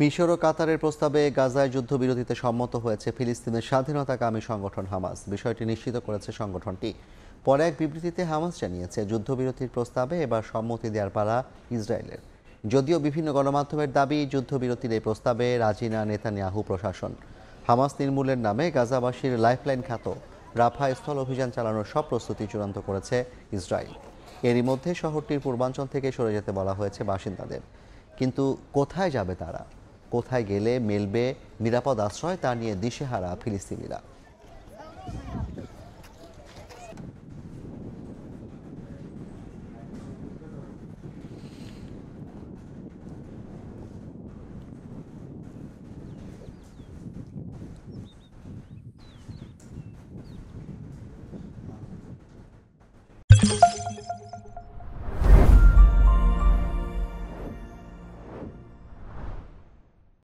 মিশর ও কাতারের প্রস্তাবে গাজায় যুদ্ধবিরতিতে সম্মত হয়েছে ফিলিস্তিনের স্বাধীনতাকামী সংগঠন হামাস বিষয়টি নিশ্চিত করেছে সংগঠনটি পরে এক বিবৃতিতে হামাস জানিয়েছে যুদ্ধবিরতির প্রস্তাবে এবার সম্মতি দেওয়ার পালা ইসরায়েলের যদিও বিভিন্ন গণমাধ্যমের দাবি যুদ্ধবিরতির এই প্রস্তাবে রাজিনা নেতানিয়াহু প্রশাসন হামাস নির্মূলের নামে গাজাবাসীর লাইফলাইন খ্যাত রাফা স্থল অভিযান চালানোর সব প্রস্তুতি চূড়ান্ত করেছে ইসরায়েল এরই মধ্যে শহরটির পূর্বাঞ্চল থেকে সরে যেতে বলা হয়েছে বাসিন্দাদের কিন্তু কোথায় যাবে তারা কোথায় গেলে মেলবে নিরাপদ আশ্রয় তা নিয়ে দিশেহারা ফিলিস্তিনিরা